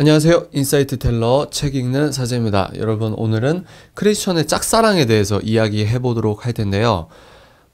안녕하세요. 인사이트 텔러 책 읽는 사제입니다. 여러분 오늘은 크리스천의 짝사랑에 대해서 이야기해 보도록 할 텐데요.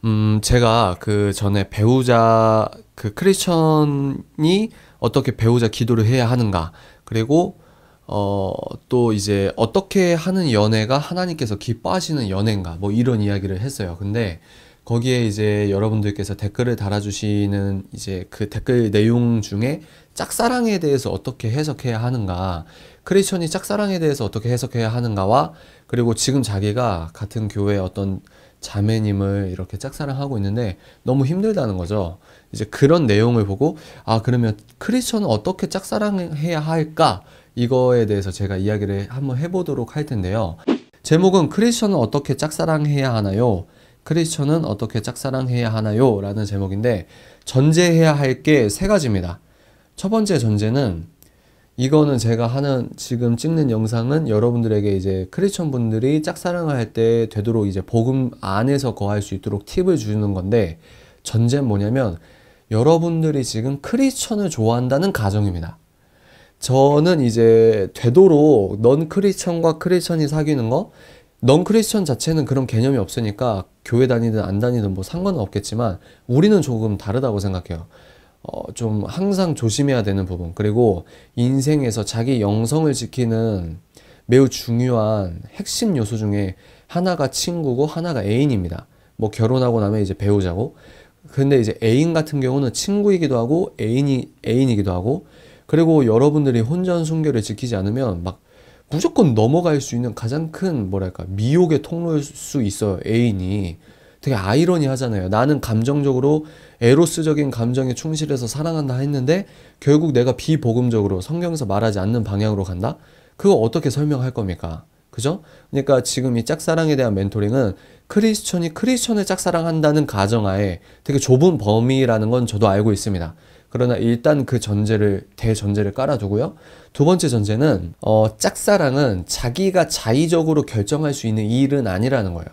음, 제가 그 전에 배우자 그 크리스천이 어떻게 배우자 기도를 해야 하는가 그리고 어, 또 이제 어떻게 하는 연애가 하나님께서 기뻐하시는 연애인가 뭐 이런 이야기를 했어요. 근데 거기에 이제 여러분들께서 댓글을 달아주시는 이제 그 댓글 내용 중에 짝사랑에 대해서 어떻게 해석해야 하는가, 크리스천이 짝사랑에 대해서 어떻게 해석해야 하는가와 그리고 지금 자기가 같은 교회 어떤 자매님을 이렇게 짝사랑하고 있는데 너무 힘들다는 거죠. 이제 그런 내용을 보고 아 그러면 크리스천은 어떻게 짝사랑해야 할까 이거에 대해서 제가 이야기를 한번 해보도록 할 텐데요. 제목은 크리스천은 어떻게 짝사랑해야 하나요? 크리스천은 어떻게 짝사랑해야 하나요? 라는 제목인데 전제해야 할 게 세 가지입니다. 첫 번째 전제는 이거는 제가 하는 지금 찍는 영상은 여러분들에게 이제 크리스천 분들이 짝사랑을 할때 되도록 이제 복음 안에서 거할 수 있도록 팁을 주는 건데 전제는 뭐냐면 여러분들이 지금 크리스천을 좋아한다는 가정입니다. 저는 이제 되도록 넌 크리스천과 크리스천이 사귀는 거, 넌 크리스천 자체는 그런 개념이 없으니까 교회 다니든 안 다니든 뭐 상관은 없겠지만 우리는 조금 다르다고 생각해요. 어, 좀 항상 조심해야 되는 부분 그리고 인생에서 자기 영성을 지키는 매우 중요한 핵심 요소 중에 하나가 친구고 하나가 애인입니다. 뭐 결혼하고 나면 이제 배우자고 근데 이제 애인 같은 경우는 친구이기도 하고 애인이 애인이기도 하고 그리고 여러분들이 혼전 순결을 지키지 않으면 막 무조건 넘어갈 수 있는 가장 큰 뭐랄까 미혹의 통로일 수 있어요 애인이 되게 아이러니하잖아요. 나는 감정적으로 에로스적인 감정에 충실해서 사랑한다 했는데 결국 내가 비복음적으로 성경에서 말하지 않는 방향으로 간다? 그거 어떻게 설명할 겁니까? 그죠? 그러니까 지금 이 짝사랑에 대한 멘토링은 크리스천이 크리스천을 짝사랑한다는 가정하에 되게 좁은 범위라는 건 저도 알고 있습니다. 그러나 일단 그 전제를 대전제를 깔아두고요. 두 번째 전제는 어, 짝사랑은 자기가 자의적으로 결정할 수 있는 일은 아니라는 거예요.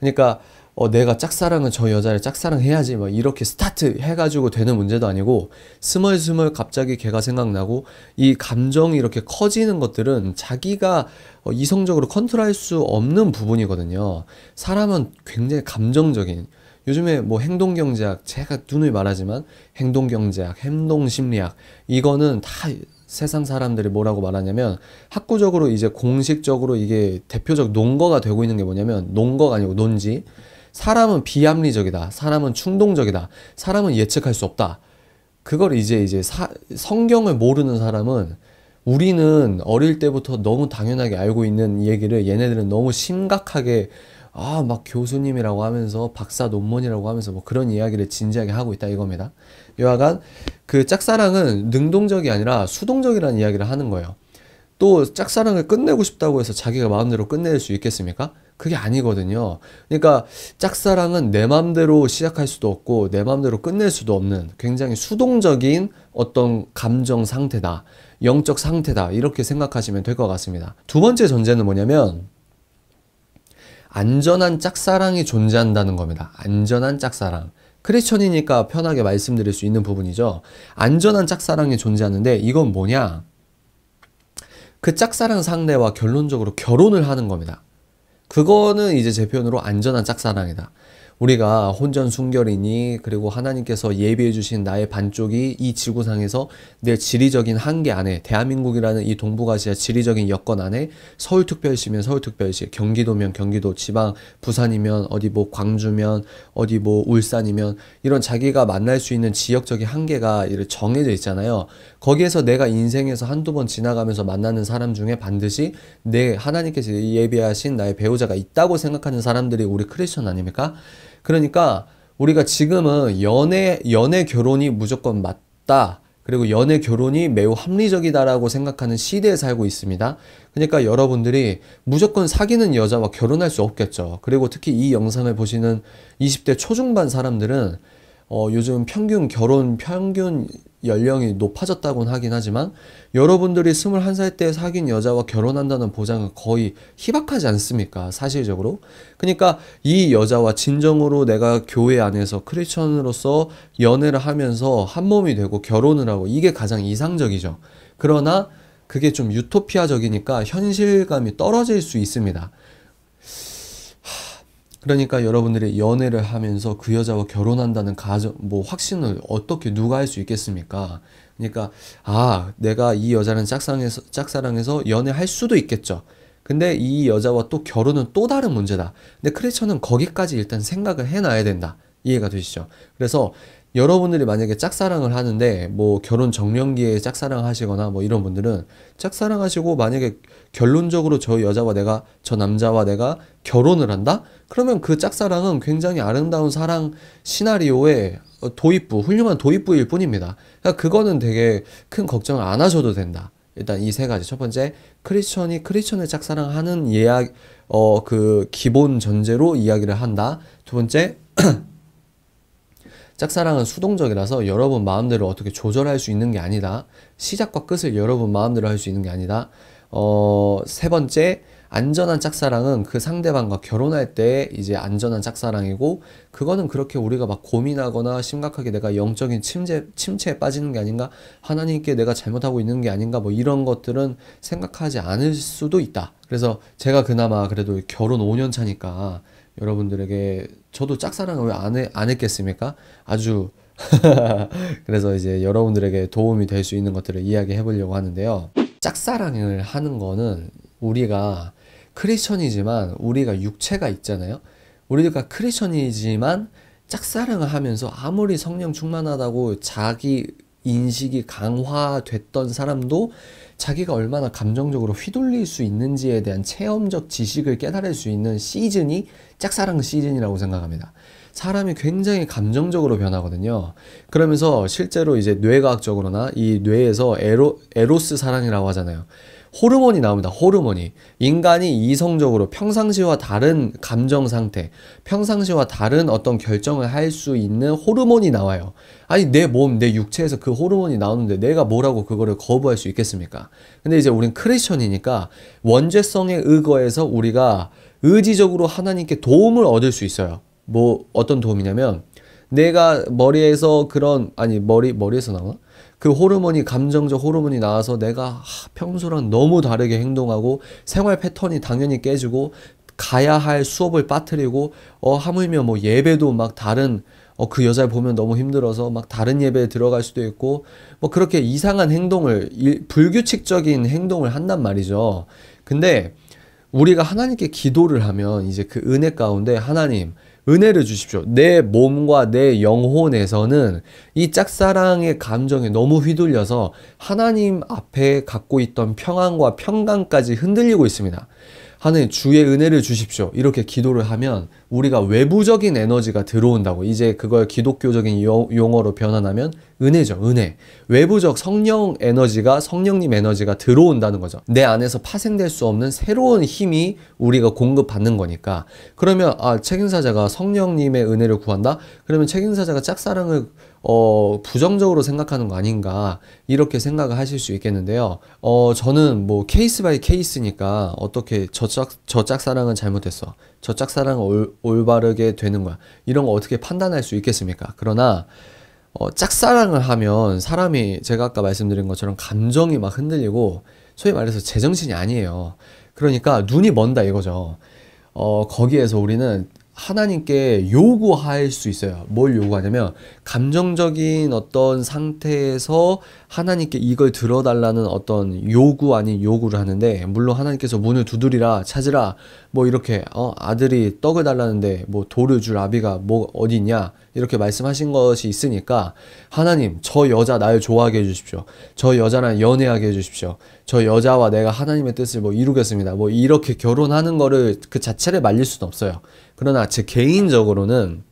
그러니까 어, 내가 짝사랑은 저 여자를 짝사랑해야지 막 이렇게 스타트 해가지고 되는 문제도 아니고 스멀스멀 갑자기 걔가 생각나고 이 감정이 이렇게 커지는 것들은 자기가 어, 이성적으로 컨트롤할 수 없는 부분이거든요. 사람은 굉장히 감정적인 요즘에 뭐 행동경제학 제가 눈을 말하지만 행동경제학, 행동심리학 이거는 다 세상 사람들이 뭐라고 말하냐면 학구적으로 이제 공식적으로 이게 대표적 논거가 되고 있는 게 뭐냐면 논거가 아니고 논지 사람은 비합리적이다. 사람은 충동적이다. 사람은 예측할 수 없다. 그걸 이제 이제 사, 성경을 모르는 사람은 우리는 어릴 때부터 너무 당연하게 알고 있는 얘기를 얘네들은 너무 심각하게 아 막 교수님이라고 하면서 박사 논문이라고 하면서 뭐 그런 이야기를 진지하게 하고 있다 이겁니다. 여하간 그 짝사랑은 능동적이 아니라 수동적이라는 이야기를 하는 거예요. 또 짝사랑을 끝내고 싶다고 해서 자기가 마음대로 끝낼 수 있겠습니까? 그게 아니거든요. 그러니까 짝사랑은 내 마음대로 시작할 수도 없고 내 마음대로 끝낼 수도 없는 굉장히 수동적인 어떤 감정 상태다. 영적 상태다. 이렇게 생각하시면 될 것 같습니다. 두 번째 전제는 뭐냐면 안전한 짝사랑이 존재한다는 겁니다. 안전한 짝사랑. 크리스천이니까 편하게 말씀드릴 수 있는 부분이죠. 안전한 짝사랑이 존재하는데 이건 뭐냐? 그 짝사랑 상대와 결론적으로 결혼을 하는 겁니다. 그거는 이제 제 표현으로 안전한 짝사랑이다. 우리가 혼전 순결이니 그리고 하나님께서 예비해 주신 나의 반쪽이 이 지구상에서 내 지리적인 한계 안에 대한민국이라는 이 동북아시아 지리적인 여건 안에 서울특별시면 서울특별시 경기도면 경기도 지방 부산이면 어디 뭐 광주면 어디 뭐 울산이면 이런 자기가 만날 수 있는 지역적인 한계가 정해져 있잖아요 거기에서 내가 인생에서 한두 번 지나가면서 만나는 사람 중에 반드시 내 하나님께서 예비하신 나의 배우자가 있다고 생각하는 사람들이 우리 크리스천 아닙니까? 그러니까 우리가 지금은 연애, 연애 결혼이 무조건 맞다. 그리고 연애 결혼이 매우 합리적이다라고 생각하는 시대에 살고 있습니다. 그러니까 여러분들이 무조건 사귀는 여자와 결혼할 수 없겠죠. 그리고 특히 이 영상을 보시는 20대 초중반 사람들은 어, 요즘 평균 결혼 평균 연령이 높아졌다고는 하긴 하지만 여러분들이 21살 때 사귄 여자와 결혼한다는 보장은 거의 희박하지 않습니까? 사실적으로. 그러니까 이 여자와 진정으로 내가 교회 안에서 크리스천으로서 연애를 하면서 한 몸이 되고 결혼을 하고 이게 가장 이상적이죠. 그러나 그게 좀 유토피아적이니까 현실감이 떨어질 수 있습니다. 그러니까 여러분들이 연애를 하면서 그 여자와 결혼한다는 가정, 뭐 확신을 어떻게 누가 할 수 있겠습니까? 그러니까, 아, 내가 이 여자는 짝사랑해서, 짝사랑해서 연애할 수도 있겠죠. 근데 이 여자와 또 결혼은 또 다른 문제다. 근데 크리처는 거기까지 일단 생각을 해놔야 된다. 이해가 되시죠? 그래서 여러분들이 만약에 짝사랑을 하는데 뭐 결혼 정년기에 짝사랑 하시거나 뭐 이런 분들은 짝사랑 하시고 만약에 결론적으로 저 여자와 내가 저 남자와 내가 결혼을 한다? 그러면 그 짝사랑은 굉장히 아름다운 사랑 시나리오의 도입부, 훌륭한 도입부일 뿐입니다. 그러니까 그거는 되게 큰 걱정을 안 하셔도 된다. 일단 이 세 가지. 첫 번째, 크리스천이 크리스천을 짝사랑하는 예약, 어, 그 기본 전제로 이야기를 한다. 두 번째, 짝사랑은 수동적이라서 여러분 마음대로 어떻게 조절할 수 있는 게 아니다. 시작과 끝을 여러분 마음대로 할 수 있는 게 아니다. 어, 세 번째, 안전한 짝사랑은 그 상대방과 결혼할 때 이제 안전한 짝사랑이고 그거는 그렇게 우리가 막 고민하거나 심각하게 내가 영적인 침체, 침체에 빠지는 게 아닌가 하나님께 내가 잘못하고 있는 게 아닌가 뭐 이런 것들은 생각하지 않을 수도 있다. 그래서 제가 그나마 그래도 결혼 5년 차니까 여러분들에게 저도 짝사랑을 왜안 안 했겠습니까? 아주 그래서 이제 여러분들에게 도움이 될 수 있는 것들을 이야기해 보려고 하는데요. 짝사랑을 하는 거는 우리가 크리스천이지만 우리가 육체가 있잖아요. 우리가 크리스천이지만 짝사랑을 하면서 아무리 성령 충만하다고 자기 인식이 강화됐던 사람도 자기가 얼마나 감정적으로 휘둘릴 수 있는지에 대한 체험적 지식을 깨달을 수 있는 시즌이 짝사랑 시즌이라고 생각합니다. 사람이 굉장히 감정적으로 변하거든요. 그러면서 실제로 이제 뇌과학적으로나 이 뇌에서 에로, 에로스 사랑이라고 하잖아요. 호르몬이 나옵니다. 호르몬이. 인간이 이성적으로 평상시와 다른 감정 상태, 평상시와 다른 어떤 결정을 할 수 있는 호르몬이 나와요. 아니, 내 몸, 내 육체에서 그 호르몬이 나오는데 내가 뭐라고 그거를 거부할 수 있겠습니까? 근데 이제 우린 크리스천이니까 원죄성의 의거에서 우리가 의지적으로 하나님께 도움을 얻을 수 있어요. 뭐, 어떤 도움이냐면, 내가 머리에서 그런, 아니, 머리, 머리에서 나와? 그 호르몬이 감정적 호르몬이 나와서 내가 평소랑 너무 다르게 행동하고 생활 패턴이 당연히 깨지고 가야 할 수업을 빠뜨리고 어 하물며 뭐 예배도 막 다른 어 그 여자를 보면 너무 힘들어서 막 다른 예배에 들어갈 수도 있고 뭐 그렇게 이상한 행동을 불규칙적인 행동을 한단 말이죠. 근데 우리가 하나님께 기도를 하면 이제 그 은혜 가운데 하나님 은혜를 주십시오. 내 몸과 내 영혼에서는 이 짝사랑의 감정에 너무 휘둘려서 하나님 앞에 갖고 있던 평안과 평강까지 흔들리고 있습니다. 하나님 주의 은혜를 주십시오. 이렇게 기도를 하면 우리가 외부적인 에너지가 들어온다고. 이제 그걸 기독교적인 용어로 변환하면 은혜죠. 은혜. 외부적 성령 에너지가 성령님 에너지가 들어온다는 거죠. 내 안에서 파생될 수 없는 새로운 힘이 우리가 공급받는 거니까. 그러면 아, 책임사자가 성령님의 은혜를 구한다. 그러면 책임사자가 짝사랑을 어, 부정적으로 생각하는 거 아닌가 이렇게 생각을 하실 수 있겠는데요. 어, 저는 뭐 케이스 바이 케이스니까 어떻게 저짝 저 짝사랑은 잘못했어. 저 짝사랑은 올, 바르게 되는 거야. 이런 거 어떻게 판단할 수 있겠습니까? 그러나 어, 짝사랑을 하면 사람이 제가 아까 말씀드린 것처럼 감정이 막 흔들리고 소위 말해서 제정신이 아니에요. 그러니까 눈이 먼다 이거죠. 어, 거기에서 우리는 하나님께 요구할 수 있어요. 뭘 요구하냐면 감정적인 어떤 상태에서 하나님께 이걸 들어달라는 어떤 요구 아닌 요구를 하는데 물론 하나님께서 문을 두드리라 찾으라 뭐 이렇게 어 아들이 떡을 달라는데 뭐 돌을 줄 아비가 뭐 어디 있냐 이렇게 말씀하신 것이 있으니까 하나님 저 여자 나를 좋아하게 해주십시오. 저 여자랑 연애하게 해주십시오. 저 여자와 내가 하나님의 뜻을 뭐 이루겠습니다. 뭐 이렇게 결혼하는 거를 그 자체를 말릴 수는 없어요. 그러나 제 개인적으로는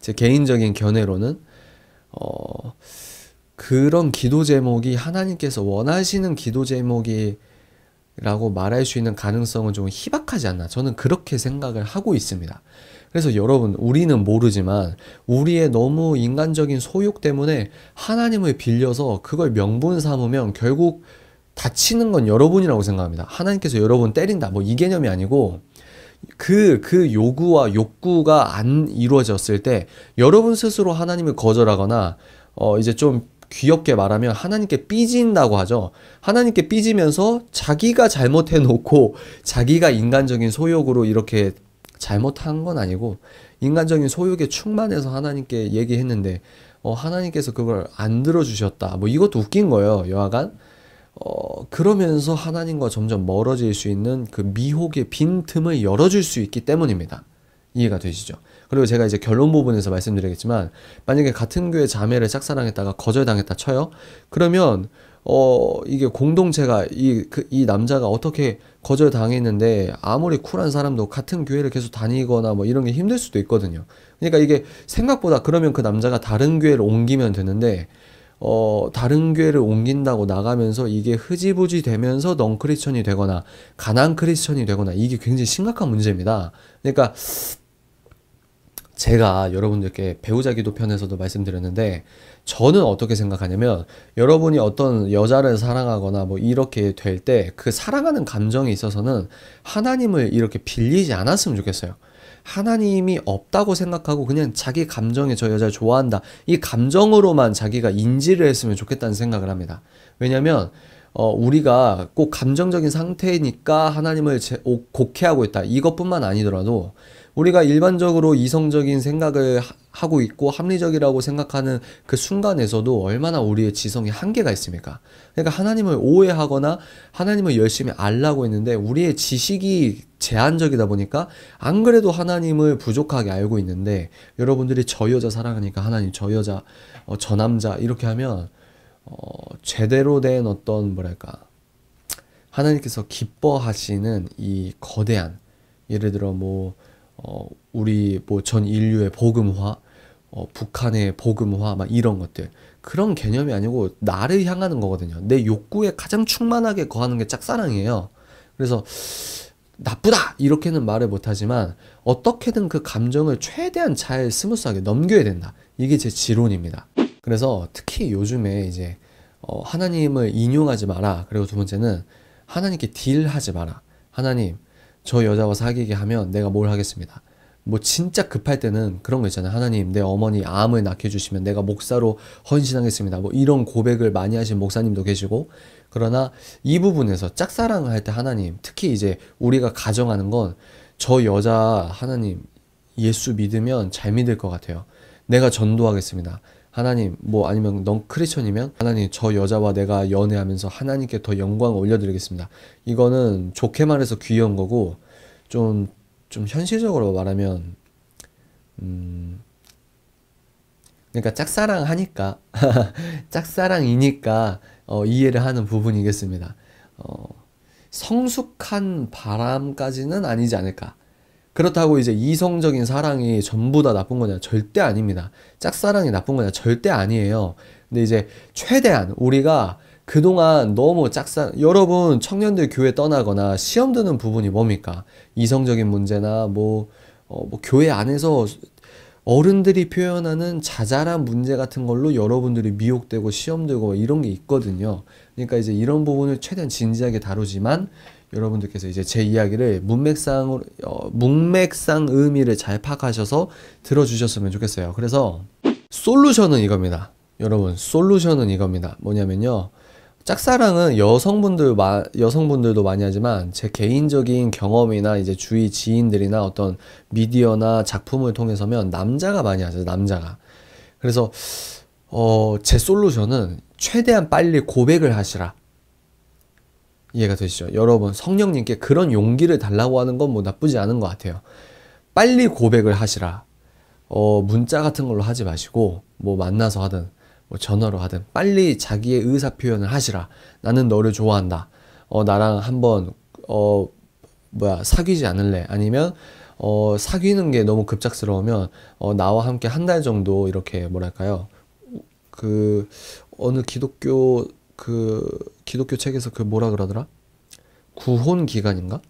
제 개인적인 견해로는 어 그런 기도 제목이 하나님께서 원하시는 기도 제목이라고 말할 수 있는 가능성은 좀 희박하지 않나 저는 그렇게 생각을 하고 있습니다. 그래서 여러분 우리는 모르지만 우리의 너무 인간적인 소욕 때문에 하나님을 빌려서 그걸 명분 삼으면 결국 다치는 건 여러분이라고 생각합니다. 하나님께서 여러분 때린다 뭐 이 개념이 아니고 그, 그 요구와 욕구가 안 이루어졌을 때 여러분 스스로 하나님을 거절하거나, 어, 이제 좀 귀엽게 말하면 하나님께 삐진다고 하죠. 하나님께 삐지면서 자기가 잘못해놓고 자기가 인간적인 소욕으로 이렇게 잘못한 건 아니고 인간적인 소욕에 충만해서 하나님께 얘기했는데 어, 하나님께서 그걸 안 들어주셨다. 뭐 이것도 웃긴 거예요. 여하간. 어, 그러면서 하나님과 점점 멀어질 수 있는 그 미혹의 빈틈을 열어줄 수 있기 때문입니다. 이해가 되시죠? 그리고 제가 이제 결론 부분에서 말씀드리겠지만, 만약에 같은 교회 자매를 짝사랑했다가 거절당했다 쳐요? 그러면, 어, 이게 공동체가, 이, 그, 이 남자가 어떻게 거절당했는데, 아무리 쿨한 사람도 같은 교회를 계속 다니거나 뭐 이런 게 힘들 수도 있거든요. 그러니까 이게 생각보다 그러면 그 남자가 다른 교회를 옮기면 되는데, 어, 다른 교회를 옮긴다고 나가면서 이게 흐지부지 되면서 넌 크리스천이 되거나 가난 크리스천이 되거나 이게 굉장히 심각한 문제입니다. 그러니까 제가 여러분들께 배우자 기도 편에서도 말씀드렸는데 저는 어떻게 생각하냐면 여러분이 어떤 여자를 사랑하거나 뭐 이렇게 될 때 그 사랑하는 감정에 있어서는 하나님을 이렇게 빌리지 않았으면 좋겠어요. 하나님이 없다고 생각하고 그냥 자기 감정에 저 여자를 좋아한다. 이 감정으로만 자기가 인지를 했으면 좋겠다는 생각을 합니다. 왜냐면 어, 우리가 꼭 감정적인 상태니까 하나님을 제, 오, 곡해하고 있다. 이것뿐만 아니더라도 우리가 일반적으로 이성적인 생각을 하고 있고 합리적이라고 생각하는 그 순간에서도 얼마나 우리의 지성이 한계가 있습니까? 그러니까 하나님을 오해하거나 하나님을 열심히 알라고 했는데 우리의 지식이 제한적이다 보니까 안 그래도 하나님을 부족하게 알고 있는데 여러분들이 저 여자 사랑하니까 하나님 저 여자 어, 저 남자 이렇게 하면 어, 제대로 된 어떤 뭐랄까 하나님께서 기뻐하시는 이 거대한 예를 들어 뭐 어, 우리 뭐 전 인류의 복음화, 어, 북한의 복음화 막 이런 것들 그런 개념이 아니고 나를 향하는 거거든요. 내 욕구에 가장 충만하게 거하는 게 짝사랑이에요. 그래서 나쁘다 이렇게는 말을 못하지만 어떻게든 그 감정을 최대한 잘 스무스하게 넘겨야 된다. 이게 제 지론입니다. 그래서 특히 요즘에 이제 어, 하나님을 인용하지 마라. 그리고 두 번째는 하나님께 딜하지 마라. 하나님 저 여자와 사귀게 하면 내가 뭘 하겠습니다. 뭐 진짜 급할 때는 그런 거 있잖아요. 하나님 내 어머니 암을 낫게 주시면 내가 목사로 헌신하겠습니다. 뭐 이런 고백을 많이 하신 목사님도 계시고 그러나 이 부분에서 짝사랑할 때 하나님 특히 이제 우리가 가정하는 건 저 여자 하나님 예수 믿으면 잘 믿을 것 같아요. 내가 전도하겠습니다. 하나님 뭐 아니면 넌 크리스천이면 하나님 저 여자와 내가 연애하면서 하나님께 더 영광을 올려드리겠습니다. 이거는 좋게 말해서 귀여운 거고 좀좀 좀 현실적으로 말하면 음 그러니까 짝사랑하니까 짝사랑이니까 어, 이해를 하는 부분이겠습니다. 어, 성숙한 바람까지는 아니지 않을까. 그렇다고 이제 이성적인 사랑이 전부 다 나쁜 거냐? 절대 아닙니다. 짝사랑이 나쁜 거냐? 절대 아니에요. 근데 이제 최대한 우리가 그동안 너무 짝사 여러분 청년들 교회 떠나거나 시험 드는 부분이 뭡니까? 이성적인 문제나 뭐, 어, 뭐 교회 안에서 어른들이 표현하는 자잘한 문제 같은 걸로 여러분들이 미혹되고 시험 들고 이런 게 있거든요. 그러니까 이제 이런 부분을 최대한 진지하게 다루지만 여러분들께서 이제 제 이야기를 문맥상 어, 문맥상 의미를 잘 파악하셔서 들어주셨으면 좋겠어요. 그래서 솔루션은 이겁니다. 여러분 솔루션은 이겁니다. 뭐냐면요. 짝사랑은 여성분들 마, 여성분들도 많이 하지만 제 개인적인 경험이나 이제 주위 지인들이나 어떤 미디어나 작품을 통해서면 남자가 많이 하죠. 남자가. 그래서 어, 제 솔루션은 최대한 빨리 고백을 하시라. 이해가 되시죠? 여러분, 성령님께 그런 용기를 달라고 하는 건 뭐 나쁘지 않은 것 같아요. 빨리 고백을 하시라. 어, 문자 같은 걸로 하지 마시고, 뭐 만나서 하든, 뭐 전화로 하든, 빨리 자기의 의사 표현을 하시라. 나는 너를 좋아한다. 어, 나랑 한번, 어, 뭐야, 사귀지 않을래? 아니면, 어, 사귀는 게 너무 급작스러우면, 어, 나와 함께 한 달 정도 이렇게, 뭐랄까요. 그, 어느 기독교 그 기독교 책에서 그 뭐라 그러더라? 구혼 기간인가?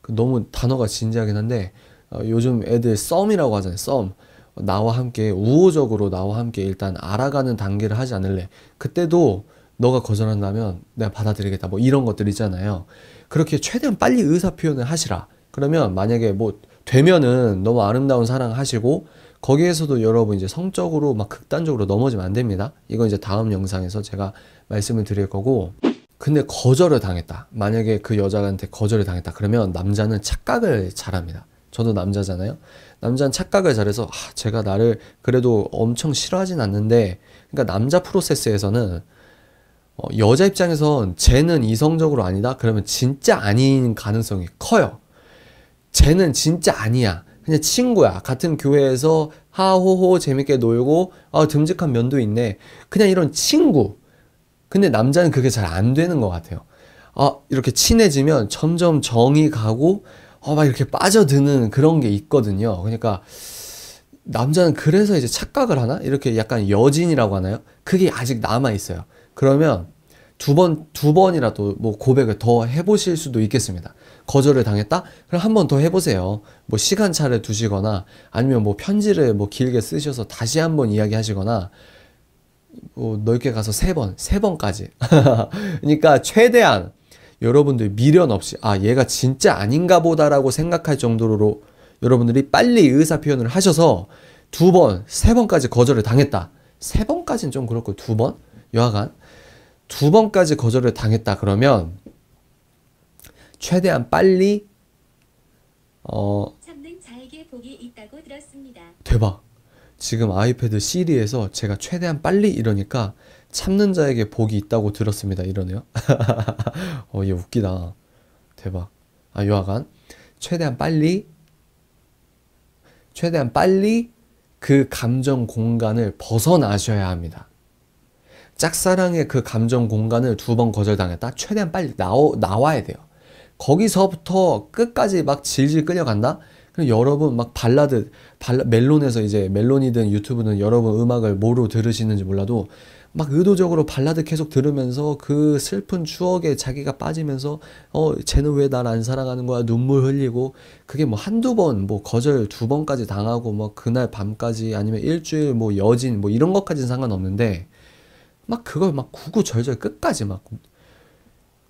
그 너무 단어가 진지하긴 한데 어, 요즘 애들 썸이라고 하잖아요. 썸. 나와 함께 우호적으로 나와 함께 일단 알아가는 단계를 하지 않을래. 그때도 너가 거절한다면 내가 받아들이겠다. 뭐 이런 것들 이잖아요 그렇게 최대한 빨리 의사 표현을 하시라. 그러면 만약에 뭐 되면은 너무 아름다운 사랑 하시고 거기에서도 여러분 이제 성적으로 막 극단적으로 넘어지면 안 됩니다. 이건 이제 다음 영상에서 제가 말씀을 드릴 거고 근데 거절을 당했다. 만약에 그 여자한테 거절을 당했다. 그러면 남자는 착각을 잘합니다. 저도 남자잖아요. 남자는 착각을 잘해서 아, 제가 나를 그래도 엄청 싫어하진 않는데 그러니까 남자 프로세스에서는 어, 여자 입장에선 쟤는 이성적으로 아니다. 그러면 진짜 아닌 가능성이 커요. 쟤는 진짜 아니야. 그냥 친구야. 같은 교회에서 하호호 재밌게 놀고 아 듬직한 면도 있네. 그냥 이런 친구. 근데 남자는 그게 잘 안 되는 것 같아요. 아 이렇게 친해지면 점점 정이 가고 아막 이렇게 빠져드는 그런 게 있거든요. 그러니까 남자는 그래서 이제 착각을 하나? 이렇게 약간 여진이라고 하나요? 그게 아직 남아 있어요. 그러면 두 번, 두 번이라도 뭐 고백을 더 해보실 수도 있겠습니다. 거절을 당했다? 그럼 한 번 더 해보세요. 뭐 시간차를 두시거나 아니면 뭐 편지를 뭐 길게 쓰셔서 다시 한 번 이야기하시거나 뭐 넓게 가서 세 번, 세 번까지. 그러니까 최대한 여러분들 미련 없이 아 얘가 진짜 아닌가 보다라고 생각할 정도로 여러분들이 빨리 의사 표현을 하셔서 두 번, 세 번까지 거절을 당했다. 세 번까지는 좀 그렇고 두 번? 여하간 두 번까지 거절을 당했다 그러면 최대한 빨리 어 대박. 지금 아이패드 시리에서 제가 최대한 빨리 이러니까 참는 자에게 복이 있다고 들었습니다. 이러네요. 어, 얘 웃기다. 대박. 아, 요하간. 최대한 빨리, 최대한 빨리 그 감정 공간을 벗어나셔야 합니다. 짝사랑의 그 감정 공간을 두 번 거절당했다? 최대한 빨리 나오, 나와야 돼요. 거기서부터 끝까지 막 질질 끌려간다? 그럼 여러분 막 발라드, 발라, 멜론에서 이제 멜론이든 유튜브든 여러분 음악을 뭐로 들으시는지 몰라도 막 의도적으로 발라드 계속 들으면서 그 슬픈 추억에 자기가 빠지면서 어 쟤는 왜 날 안 사랑하는 거야 눈물 흘리고 그게 뭐 한두 번 뭐 거절 두 번까지 당하고 뭐 그날 밤까지 아니면 일주일 뭐 여진 뭐 이런 것까지는 상관없는데 막 그걸 막 구구절절 끝까지 막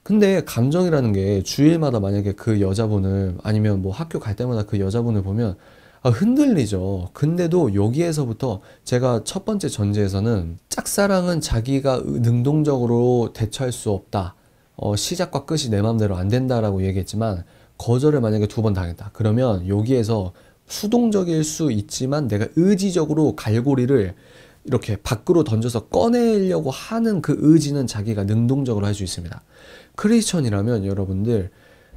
근데 감정이라는 게 주일마다 만약에 그 여자분을 아니면 뭐 학교 갈 때마다 그 여자분을 보면 아, 흔들리죠. 근데도 여기에서부터 제가 첫 번째 전제에서는 짝사랑은 자기가 능동적으로 대처할 수 없다. 어, 시작과 끝이 내 마음대로 안 된다라고 얘기했지만 거절을 만약에 두 번 당했다. 그러면 여기에서 수동적일 수 있지만 내가 의지적으로 갈고리를 이렇게 밖으로 던져서 꺼내려고 하는 그 의지는 자기가 능동적으로 할 수 있습니다. 크리스천이라면 여러분들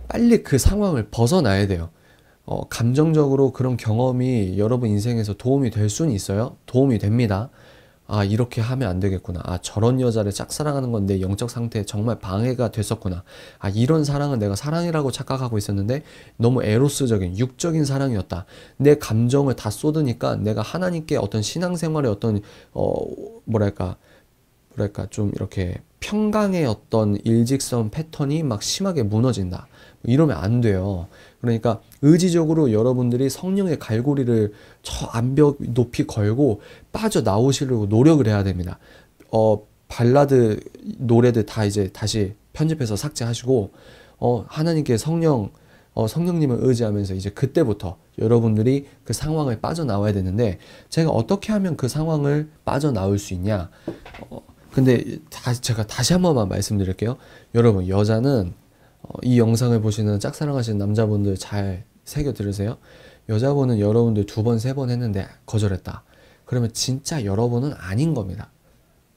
빨리 그 상황을 벗어나야 돼요. 어, 감정적으로 그런 경험이 여러분 인생에서 도움이 될 수는 있어요. 도움이 됩니다. 아, 이렇게 하면 안 되겠구나. 아, 저런 여자를 짝사랑하는 건 내 영적 상태에 정말 방해가 됐었구나. 아, 이런 사랑은 내가 사랑이라고 착각하고 있었는데 너무 에로스적인, 육적인 사랑이었다. 내 감정을 다 쏟으니까 내가 하나님께 어떤 신앙생활의 어떤, 어, 뭐랄까, 뭐랄까 좀 이렇게 평강의 어떤 일직선 패턴이 막 심하게 무너진다. 뭐 이러면 안 돼요. 그러니까 의지적으로 여러분들이 성령의 갈고리를 저 암벽 높이 걸고 빠져나오시려고 노력을 해야 됩니다. 어, 발라드 노래들 다 이제 다시 편집해서 삭제하시고, 어, 하나님께 성령, 어, 성령님을 의지하면서 이제 그때부터 여러분들이 그 상황을 빠져나와야 되는데, 제가 어떻게 하면 그 상황을 빠져나올 수 있냐, 어, 근데 다, 제가 다시 한 번만 말씀드릴게요. 여러분, 여자는 어, 이 영상을 보시는 짝사랑하시는 남자분들 잘 새겨 들으세요. 여자분은 여러분들 두 번, 세 번 했는데 거절했다. 그러면 진짜 여러분은 아닌 겁니다.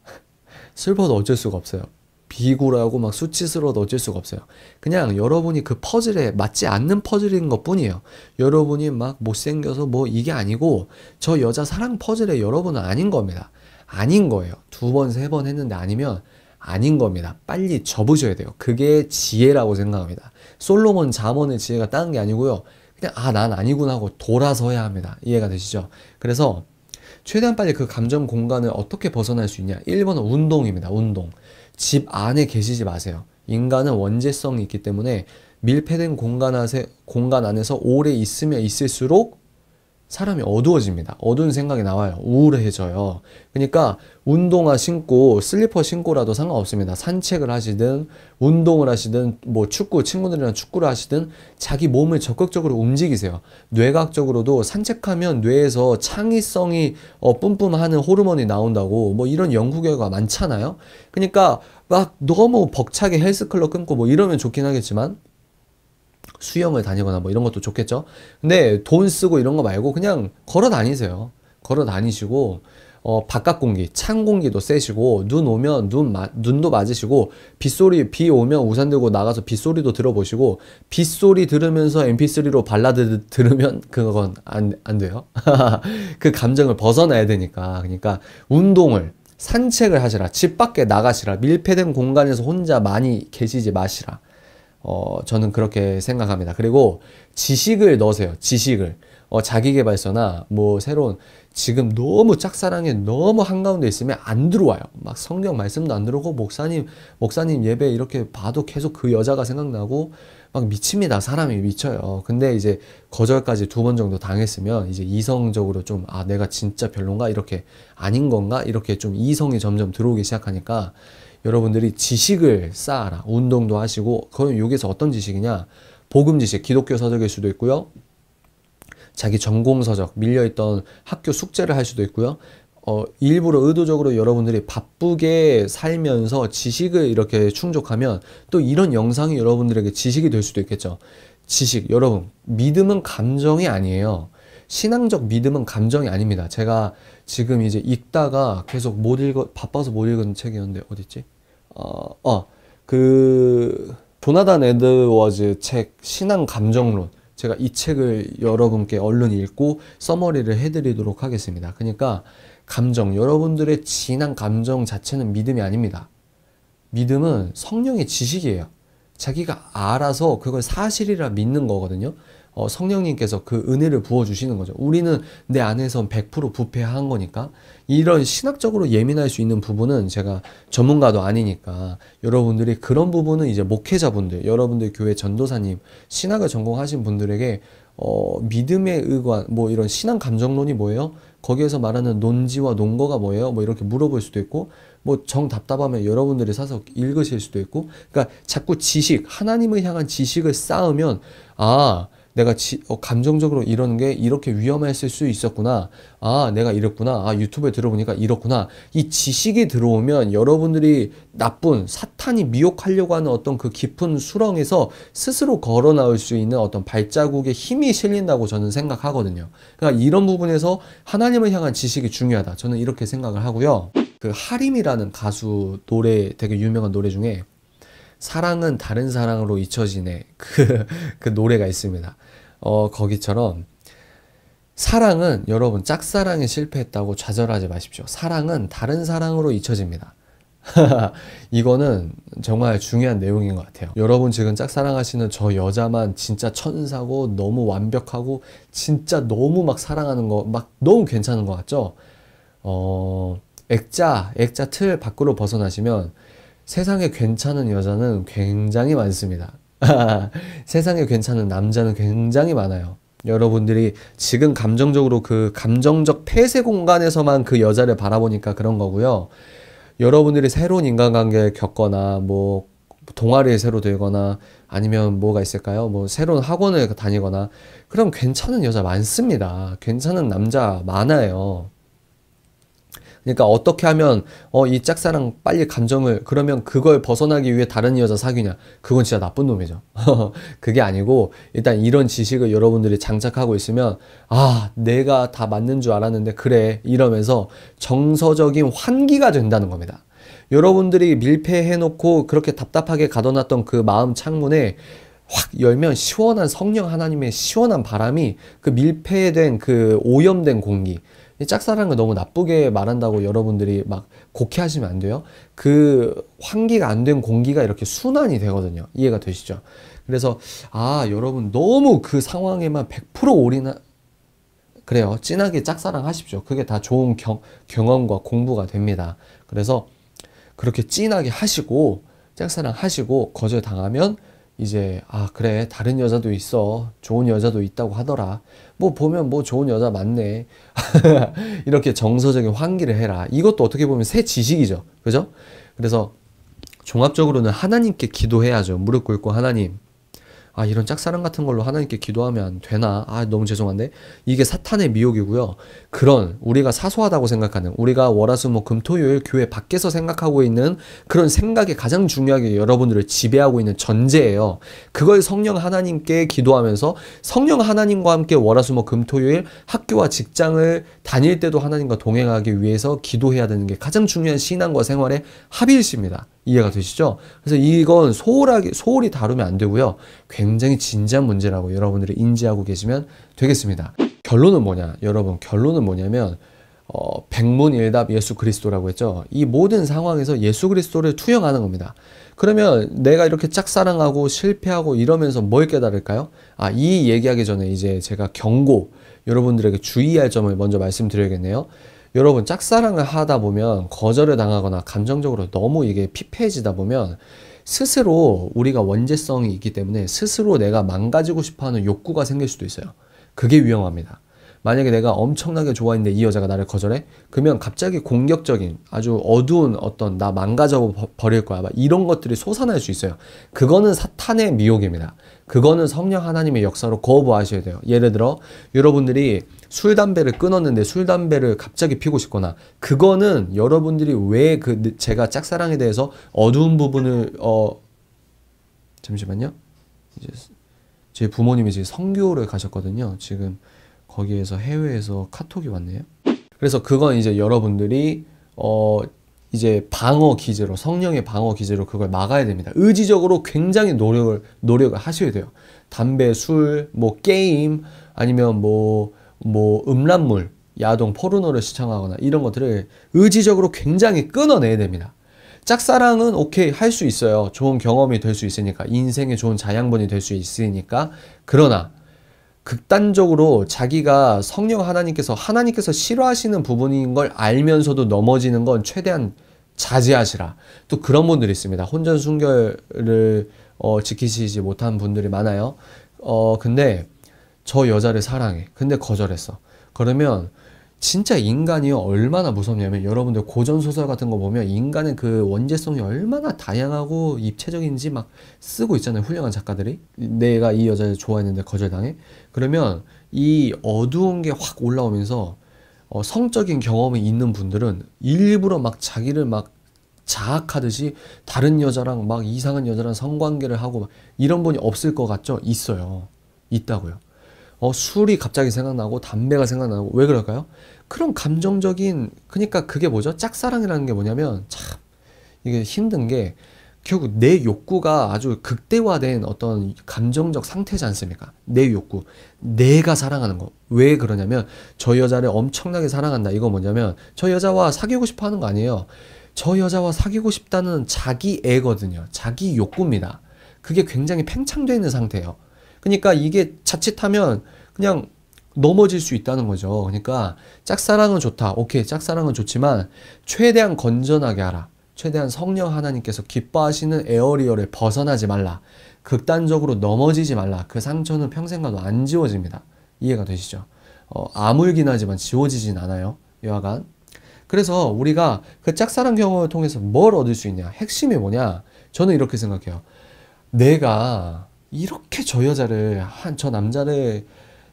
슬퍼도 어쩔 수가 없어요. 비굴하고 막 수치스러워도 어쩔 수가 없어요. 그냥 여러분이 그 퍼즐에 맞지 않는 퍼즐인 것 뿐이에요. 여러분이 막 못생겨서 뭐 이게 아니고 저 여자 사랑 퍼즐에 여러분은 아닌 겁니다. 아닌 거예요. 두 번, 세 번 했는데 아니면 아닌 겁니다. 빨리 접으셔야 돼요. 그게 지혜라고 생각합니다. 솔로몬 자문의 지혜가 다른 게 아니고요. 그냥 아, 난 아니구나 하고 돌아서야 합니다. 이해가 되시죠? 그래서 최대한 빨리 그 감정 공간을 어떻게 벗어날 수 있냐? 1번은 운동입니다. 운동. 집 안에 계시지 마세요. 인간은 원재성이 있기 때문에 밀폐된 공간, 안에, 공간 안에서 오래 있으면 있을수록 사람이 어두워집니다. 어두운 생각이 나와요. 우울해져요. 그러니까 운동화 신고 슬리퍼 신고라도 상관없습니다. 산책을 하시든 운동을 하시든 뭐 축구 친구들이랑 축구를 하시든 자기 몸을 적극적으로 움직이세요. 뇌각적으로도 산책하면 뇌에서 창의성이 어, 뿜뿜하는 호르몬이 나온다고 뭐 이런 연구 결과 많잖아요. 그러니까 막 너무 벅차게 헬스클럽 끊고 뭐 이러면 좋긴 하겠지만 수영을 다니거나 뭐 이런 것도 좋겠죠. 근데 돈 쓰고 이런 거 말고 그냥 걸어 다니세요. 걸어 다니시고 어, 바깥 공기, 찬 공기도 쐬시고 눈 오면 눈 마, 눈도 맞으시고 빗소리 비 오면 우산 들고 나가서 빗소리도 들어보시고 빗소리 들으면서 MP3로 발라드 들으면 그건 안 안 돼요. 그 감정을 벗어나야 되니까. 그러니까 운동을 산책을 하시라. 집 밖에 나가시라. 밀폐된 공간에서 혼자 많이 계시지 마시라. 어, 저는 그렇게 생각합니다. 그리고 지식을 넣으세요. 지식을. 어, 자기개발서나 뭐 새로운 지금 너무 짝사랑에 너무 한가운데 있으면 안 들어와요. 막 성경 말씀도 안 들어오고 목사님 목사님 예배 이렇게 봐도 계속 그 여자가 생각나고 막 미칩니다. 사람이 미쳐요. 근데 이제 거절까지 두 번 정도 당했으면 이제 이성적으로 좀 아 내가 진짜 별론가 이렇게 아닌 건가 이렇게 좀 이성이 점점 들어오기 시작하니까 여러분들이 지식을 쌓아라. 운동도 하시고 그건 여기서 어떤 지식이냐? 복음 지식, 기독교 서적일 수도 있고요. 자기 전공 서적, 밀려있던 학교 숙제를 할 수도 있고요. 어, 일부러 의도적으로 여러분들이 바쁘게 살면서 지식을 이렇게 충족하면 또 이런 영상이 여러분들에게 지식이 될 수도 있겠죠. 지식, 여러분, 믿음은 감정이 아니에요. 신앙적 믿음은 감정이 아닙니다. 제가 지금 이제 읽다가 계속 못 읽어, 바빠서 못 읽은 책이었는데, 어딨지? 어, 어, 그 조나단 에드워즈 책 신앙 감정론 제가 이 책을 여러분께 얼른 읽고 써머리를 해드리도록 하겠습니다. 그러니까 감정 여러분들의 진한 감정 자체는 믿음이 아닙니다. 믿음은 성령의 지식이에요. 자기가 알아서 그걸 사실이라 믿는 거거든요. 어, 성령님께서 그 은혜를 부어주시는 거죠. 우리는 내 안에선 100% 부패한 거니까 이런 신학적으로 예민할 수 있는 부분은 제가 전문가도 아니니까 여러분들이 그런 부분은 이제 목회자분들, 여러분들 교회 전도사님, 신학을 전공하신 분들에게 어, 믿음의 의관, 뭐 이런 신앙 감정론이 뭐예요? 거기에서 말하는 논지와 논거가 뭐예요? 뭐 이렇게 물어볼 수도 있고, 뭐 정 답답하면 여러분들이 사서 읽으실 수도 있고, 그러니까 자꾸 지식, 하나님을 향한 지식을 쌓으면, 아, 내가 지, 어, 감정적으로 이러는 게 이렇게 위험했을 수 있었구나. 아, 내가 이랬구나. 아, 유튜브에 들어보니까 이렇구나. 이 지식이 들어오면 여러분들이 나쁜 사탄이 미혹하려고 하는 어떤 그 깊은 수렁에서 스스로 걸어 나올 수 있는 어떤 발자국의 힘이 실린다고 저는 생각하거든요. 그러니까 이런 부분에서 하나님을 향한 지식이 중요하다. 저는 이렇게 생각을 하고요. 그 하림이라는 가수 노래 되게 유명한 노래 중에 사랑은 다른 사랑으로 잊혀지네. 그, 그 노래가 있습니다. 어, 거기처럼 사랑은 여러분 짝사랑에 실패했다고 좌절하지 마십시오. 사랑은 다른 사랑으로 잊혀집니다. 이거는 정말 중요한 내용인 것 같아요. 여러분 지금 짝사랑하시는 저 여자만 진짜 천사고 너무 완벽하고 진짜 너무 막 사랑하는 거 막 너무 괜찮은 것 같죠? 어, 액자, 액자 틀 밖으로 벗어나시면 세상에 괜찮은 여자는 굉장히 많습니다. 세상에 괜찮은 남자는 굉장히 많아요. 여러분들이 지금 감정적으로 그 감정적 폐쇄 공간에서만 그 여자를 바라보니까 그런 거고요. 여러분들이 새로운 인간관계 겪거나 뭐 동아리에 새로 되거나 아니면 뭐가 있을까요? 뭐 새로운 학원을 다니거나 그럼 괜찮은 여자 많습니다. 괜찮은 남자 많아요. 그러니까 어떻게 하면 어이 짝사랑 빨리 감정을 그러면 그걸 벗어나기 위해 다른 여자 사귀냐 그건 진짜 나쁜 놈이죠 그게 아니고 일단 이런 지식을 여러분들이 장착하고 있으면 아 내가 다 맞는 줄 알았는데 그래 이러면서 정서적인 환기가 된다는 겁니다 여러분들이 밀폐해놓고 그렇게 답답하게 가둬놨던 그 마음 창문에 확 열면 시원한 성령 하나님의 시원한 바람이 그 밀폐된 그 오염된 공기, 짝사랑을 너무 나쁘게 말한다고 여러분들이 막 곡해하시면 안 돼요. 그 환기가 안 된 공기가 이렇게 순환이 되거든요. 이해가 되시죠? 그래서 아 여러분 너무 그 상황에만 100% 올인하 그래요. 진하게 짝사랑 하십시오. 그게 다 좋은 경, 경험과 공부가 됩니다. 그래서 그렇게 진하게 하시고 짝사랑 하시고 거절 당하면 이제 아 그래 다른 여자도 있어 좋은 여자도 있다고 하더라 뭐 보면 뭐 좋은 여자 많네 이렇게 정서적인 환기를 해라 이것도 어떻게 보면 새 지식이죠 그죠 그래서 종합적으로는 하나님께 기도해야죠 무릎 꿇고 하나님 아, 이런 짝사랑 같은 걸로 하나님께 기도하면 되나? 아, 너무 죄송한데. 이게 사탄의 미혹이고요. 그런 우리가 사소하다고 생각하는 우리가 월화수목 뭐 금토요일 교회 밖에서 생각하고 있는 그런 생각이 가장 중요하게 여러분들을 지배하고 있는 전제예요. 그걸 성령 하나님께 기도하면서 성령 하나님과 함께 월화수목 뭐 금토요일 학교와 직장을 다닐 때도 하나님과 동행하기 위해서 기도해야 되는 게 가장 중요한 신앙과 생활의 합의일입니다 이해가 되시죠? 그래서 이건 소홀하게, 소홀히 다루면 안 되고요. 굉장히 진지한 문제라고 여러분들이 인지하고 계시면 되겠습니다. 결론은 뭐냐? 여러분, 결론은 뭐냐면, 어, 백문일답 예수 그리스도라고 했죠. 이 모든 상황에서 예수 그리스도를 투영하는 겁니다. 그러면 내가 이렇게 짝사랑하고 실패하고 이러면서 뭘 깨달을까요? 아, 이 얘기하기 전에 이제 제가 경고, 여러분들에게 주의할 점을 먼저 말씀드려야겠네요. 여러분 짝사랑을 하다 보면 거절을 당하거나 감정적으로 너무 이게 피폐해지다 보면 스스로 우리가 원죄성이 있기 때문에 스스로 내가 망가지고 싶어하는 욕구가 생길 수도 있어요. 그게 위험합니다. 만약에 내가 엄청나게 좋아했는데 이 여자가 나를 거절해? 그러면 갑자기 공격적인 아주 어두운 어떤 나 망가져 버릴 거야. 막 이런 것들이 솟아날 수 있어요. 그거는 사탄의 미혹입니다. 그거는 성령 하나님의 역사로 거부하셔야 돼요. 예를 들어 여러분들이 술 담배를 끊었는데 술 담배를 갑자기 피고 싶거나 그거는 여러분들이 왜 그 제가 짝사랑에 대해서 어두운 부분을 어 잠시만요. 이제 제 부모님이 지금 성교를 가셨거든요. 지금 거기에서 해외에서 카톡이 왔네요. 그래서 그건 이제 여러분들이 어 이제 방어 기제로 성령의 방어 기제로 그걸 막아야 됩니다. 의지적으로 굉장히 노력을 노력을 하셔야 돼요. 담배, 술, 뭐 게임 아니면 뭐뭐 뭐 음란물, 야동, 포르노를 시청하거나 이런 것들을 의지적으로 굉장히 끊어내야 됩니다. 짝사랑은 오케이 할 수 있어요. 좋은 경험이 될 수 있으니까 인생의 좋은 자양분이 될 수 있으니까 그러나 극단적으로 자기가 성령 하나님께서 하나님께서 싫어하시는 부분인 걸 알면서도 넘어지는 건 최대한 자제하시라. 또 그런 분들이 있습니다. 혼전 순결을 어, 지키시지 못한 분들이 많아요. 어, 근데 저 여자를 사랑해. 근데 거절했어. 그러면 진짜 인간이 얼마나 무섭냐면 여러분들 고전 소설 같은 거 보면 인간의 그원죄성이 얼마나 다양하고 입체적인지 막 쓰고 있잖아요. 훌륭한 작가들이 내가 이 여자를 좋아했는데 거절당해. 그러면 이 어두운 게 확 올라오면서 어, 성적인 경험이 있는 분들은 일부러 막 자기를 막 자학하듯이 다른 여자랑 막 이상한 여자랑 성관계를 하고 이런 분이 없을 것 같죠? 있어요. 있다고요. 어, 술이 갑자기 생각나고 담배가 생각나고 왜 그럴까요? 그런 감정적인 그니까 그게 뭐죠? 짝사랑이라는 게 뭐냐면 참 이게 힘든 게 결국 내 욕구가 아주 극대화된 어떤 감정적 상태지 않습니까? 내 욕구. 내가 사랑하는 거. 왜 그러냐면 저 여자를 엄청나게 사랑한다. 이거 뭐냐면 저 여자와 사귀고 싶어 하는 거 아니에요. 저 여자와 사귀고 싶다는 자기 애거든요. 자기 욕구입니다. 그게 굉장히 팽창되어 있는 상태예요. 그러니까 이게 자칫하면 그냥 넘어질 수 있다는 거죠. 그러니까 짝사랑은 좋다. 오케이. 짝사랑은 좋지만 최대한 건전하게 하라. 최대한 성령 하나님께서 기뻐하시는 에어리어를 벗어나지 말라. 극단적으로 넘어지지 말라. 그 상처는 평생 가도 안 지워집니다. 이해가 되시죠? 어, 아물긴 하지만 지워지진 않아요. 여하간. 그래서 우리가 그 짝사랑 경험을 통해서 뭘 얻을 수 있냐? 핵심이 뭐냐? 저는 이렇게 생각해요. 내가 이렇게 저 여자를, 한, 저 남자를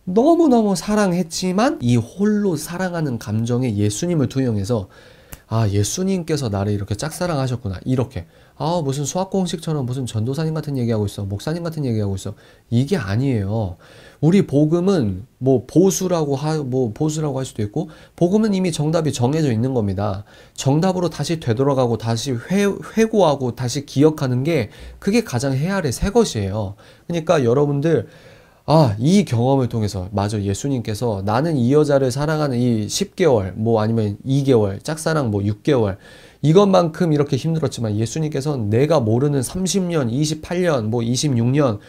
너무너무 사랑했지만 이 홀로 사랑하는 감정에 예수님을 투영해서 아, 예수님께서 나를 이렇게 짝사랑하셨구나. 이렇게. 아, 무슨 수학공식처럼 무슨 전도사님 같은 얘기하고 있어. 목사님 같은 얘기하고 있어. 이게 아니에요. 우리 복음은 뭐 보수라고 하, 뭐 보수라고 할 수도 있고, 복음은 이미 정답이 정해져 있는 겁니다. 정답으로 다시 되돌아가고, 다시 회, 회고하고, 다시 기억하는 게 그게 가장 해아의 새 것이에요. 그러니까 여러분들, 아, 이 경험을 통해서, 맞아, 예수님께서 나는 이 여자를 사랑하는 이 10개월, 뭐 아니면 2개월, 짝사랑 뭐 6개월, 이것만큼 이렇게 힘들었지만 예수님께서는 내가 모르는 30년, 28년, 뭐 26년,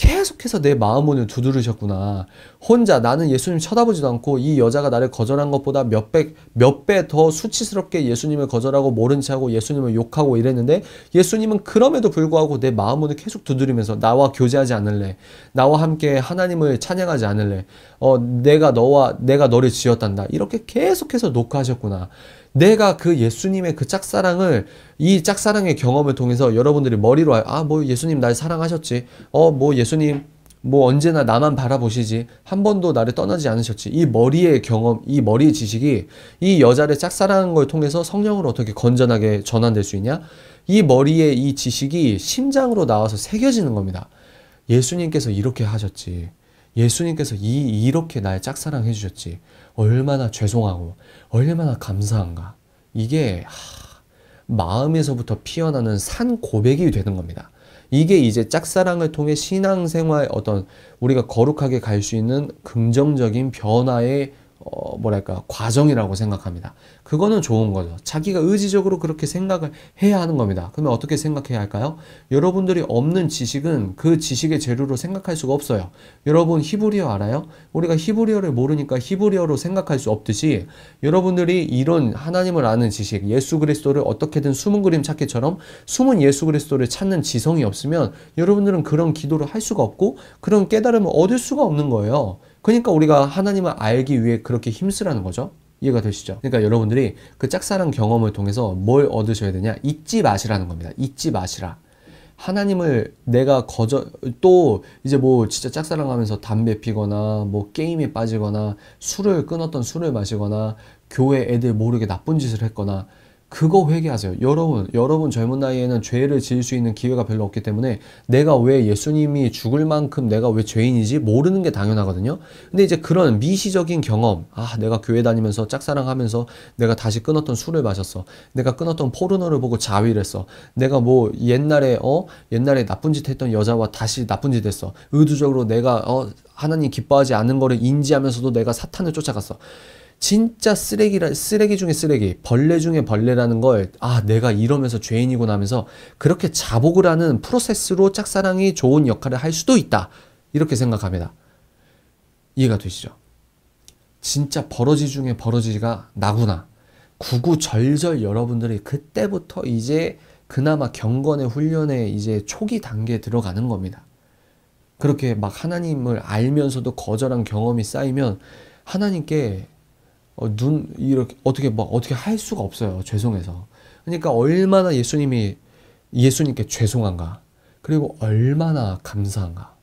계속해서 내 마음문을 두드리셨구나. 혼자 나는 예수님 쳐다보지도 않고 이 여자가 나를 거절한 것보다 몇백 몇배 더 수치스럽게 예수님을 거절하고 모른 체하고 예수님을 욕하고 이랬는데 예수님은 그럼에도 불구하고 내 마음문을 계속 두드리면서 나와 교제하지 않을래. 나와 함께 하나님을 찬양하지 않을래. 어 내가 너와 내가 너를 지었단다. 이렇게 계속해서 녹화하셨구나. 내가 그 예수님의 그 짝사랑을 이 짝사랑의 경험을 통해서 여러분들이 머리로 아뭐 예수님 날 사랑하셨지 어 뭐 예수님 뭐 언제나 나만 바라보시지 한 번도 나를 떠나지 않으셨지 이 머리의 경험 이머리 지식이 이 여자를 짝사랑한 걸 통해서 성령으로 어떻게 건전하게 전환될 수 있냐 이 머리의 이 지식이 심장으로 나와서 새겨지는 겁니다 예수님께서 이렇게 하셨지 예수님께서 이 이렇게 나 짝사랑해 주셨지 얼마나 죄송하고 얼마나 감사한가 이게 하... 마음에서부터 피어나는 산 고백이 되는 겁니다. 이게 이제 짝사랑을 통해 신앙생활 어떤 우리가 거룩하게 갈 수 있는 긍정적인 변화의 어, 뭐랄까 과정이라고 생각합니다. 그거는 좋은 거죠. 자기가 의지적으로 그렇게 생각을 해야 하는 겁니다. 그러면 어떻게 생각해야 할까요? 여러분들이 없는 지식은 그 지식의 재료로 생각할 수가 없어요. 여러분 히브리어 알아요? 우리가 히브리어를 모르니까 히브리어로 생각할 수 없듯이 여러분들이 이런 하나님을 아는 지식, 예수 그리스도를 어떻게든 숨은 그림 찾기처럼 숨은 예수 그리스도를 찾는 지성이 없으면 여러분들은 그런 기도를 할 수가 없고 그런 깨달음을 얻을 수가 없는 거예요. 그러니까 우리가 하나님을 알기 위해 그렇게 힘쓰라는 거죠. 이해가 되시죠? 그러니까 여러분들이 그 짝사랑 경험을 통해서 뭘 얻으셔야 되냐? 잊지 마시라는 겁니다. 잊지 마시라. 하나님을 내가 거저 또 이제 뭐 진짜 짝사랑하면서 담배 피거나 뭐 게임에 빠지거나 술을 끊었던 술을 마시거나 교회 애들 모르게 나쁜 짓을 했거나 그거 회개하세요. 여러분, 여러분 젊은 나이에는 죄를 지을 수 있는 기회가 별로 없기 때문에 내가 왜 예수님이 죽을 만큼 내가 왜 죄인인지 모르는 게 당연하거든요. 근데 이제 그런 미시적인 경험, 아, 내가 교회 다니면서 짝사랑하면서 내가 다시 끊었던 술을 마셨어. 내가 끊었던 포르노를 보고 자위를 했어. 내가 뭐 옛날에, 어, 옛날에 나쁜 짓 했던 여자와 다시 나쁜 짓 했어. 의도적으로 내가, 어, 하나님 기뻐하지 않는 거를 인지하면서도 내가 사탄을 쫓아갔어. 진짜 쓰레기라 쓰레기 중에 쓰레기, 벌레 중에 벌레라는 걸 아, 내가 이러면서 죄인이구나 하면서 그렇게 자복을 하는 프로세스로 짝사랑이 좋은 역할을 할 수도 있다. 이렇게 생각합니다. 이해가 되시죠? 진짜 버러지 중에 버러지가 나구나. 구구절절 여러분들이 그때부터 이제 그나마 경건의 훈련에 이제 초기 단계에 들어가는 겁니다. 그렇게 막 하나님을 알면서도 거절한 경험이 쌓이면 하나님께 어, 눈 이렇게 어떻게 막 어떻게 할 수가 없어요. 죄송해서. 그러니까 얼마나 예수님이 예수님께 죄송한가. 그리고 얼마나 감사한가.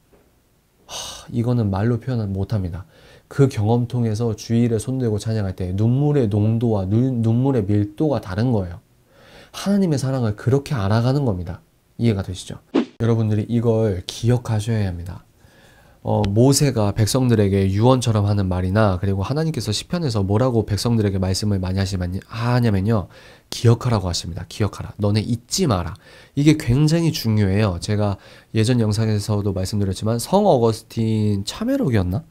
하, 이거는 말로 표현 못합니다. 그 경험 통해서 주일에 손대고 찬양할 때 눈물의 농도와 눈, 눈물의 밀도가 다른 거예요. 하나님의 사랑을 그렇게 알아가는 겁니다. 이해가 되시죠? 여러분들이 이걸 기억하셔야 합니다. 어, 모세가 백성들에게 유언처럼 하는 말이나 그리고 하나님께서 시편에서 뭐라고 백성들에게 말씀을 많이 하시냐면요 면 기억하라고 하십니다. 기억하라. 너네 잊지 마라. 이게 굉장히 중요해요. 제가 예전 영상에서도 말씀드렸지만 성 어거스틴 참메록이었나